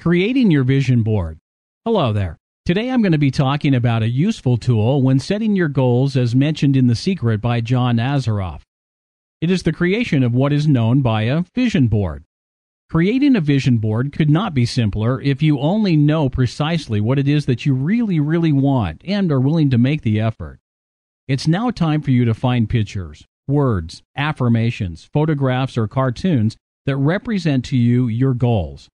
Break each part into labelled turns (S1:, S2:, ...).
S1: Creating your vision board. Hello there. Today I'm going to be talking about a useful tool when setting your goals as mentioned in The Secret by John Nazaroff. It is the creation of what is known by a vision board. Creating a vision board could not be simpler if you only know precisely what it is that you really, really want and are willing to make the effort. It's now time for you to find pictures, words, affirmations, photographs, or cartoons that represent to you your goals.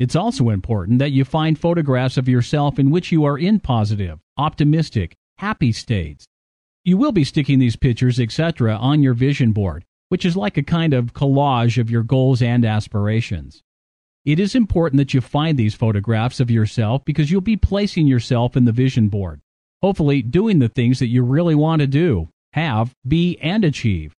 S1: It's also important that you find photographs of yourself in which you are in positive, optimistic, happy states. You will be sticking these pictures, etc., on your vision board, which is like a kind of collage of your goals and aspirations. It is important that you find these photographs of yourself because you'll be placing yourself in the vision board, hopefully, doing the things that you really want to do, have, be, and achieve.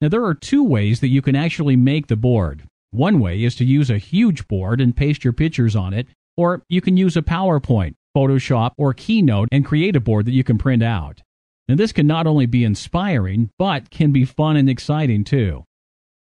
S1: Now, there are two ways that you can actually make the board. One way is to use a huge board and paste your pictures on it, or you can use a PowerPoint, Photoshop, or Keynote and create a board that you can print out. Now, this can not only be inspiring, but can be fun and exciting too.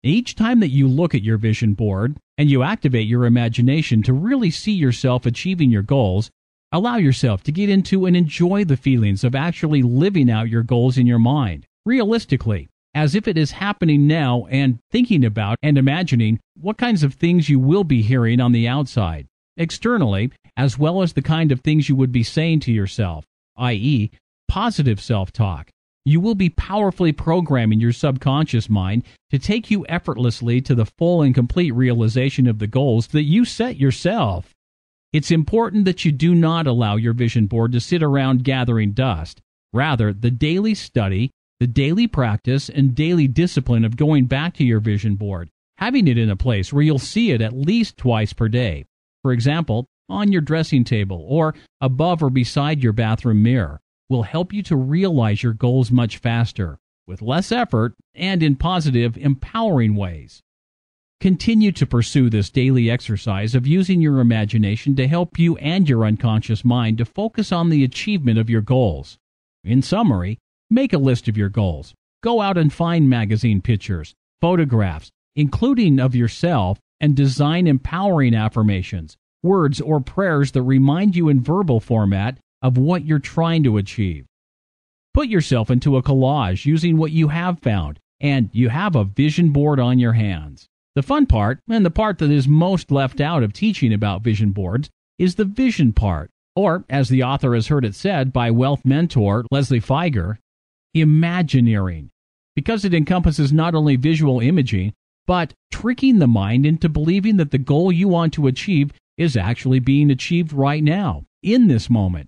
S1: Each time that you look at your vision board and you activate your imagination to really see yourself achieving your goals, allow yourself to get into and enjoy the feelings of actually living out your goals in your mind, realistically, as if it is happening now and thinking about and imagining what kinds of things you will be hearing on the outside, externally, as well as the kind of things you would be saying to yourself, i.e., positive self talk. You will be powerfully programming your subconscious mind to take you effortlessly to the full and complete realization of the goals that you set yourself. It's important that you do not allow your vision board to sit around gathering dust. Rather, the daily study the daily practice and daily discipline of going back to your vision board, having it in a place where you'll see it at least twice per day. For example, on your dressing table or above or beside your bathroom mirror will help you to realize your goals much faster, with less effort, and in positive, empowering ways. Continue to pursue this daily exercise of using your imagination to help you and your unconscious mind to focus on the achievement of your goals. In summary, Make a list of your goals. Go out and find magazine pictures, photographs, including of yourself, and design empowering affirmations, words, or prayers that remind you in verbal format of what you're trying to achieve. Put yourself into a collage using what you have found, and you have a vision board on your hands. The fun part, and the part that is most left out of teaching about vision boards, is the vision part, or as the author has heard it said by wealth mentor Leslie Feiger, Imagineering, because it encompasses not only visual imaging, but tricking the mind into believing that the goal you want to achieve is actually being achieved right now, in this moment.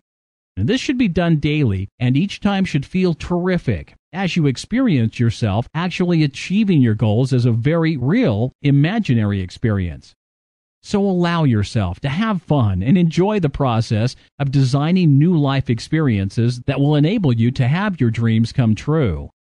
S1: And this should be done daily, and each time should feel terrific as you experience yourself actually achieving your goals as a very real, imaginary experience. So allow yourself to have fun and enjoy the process of designing new life experiences that will enable you to have your dreams come true.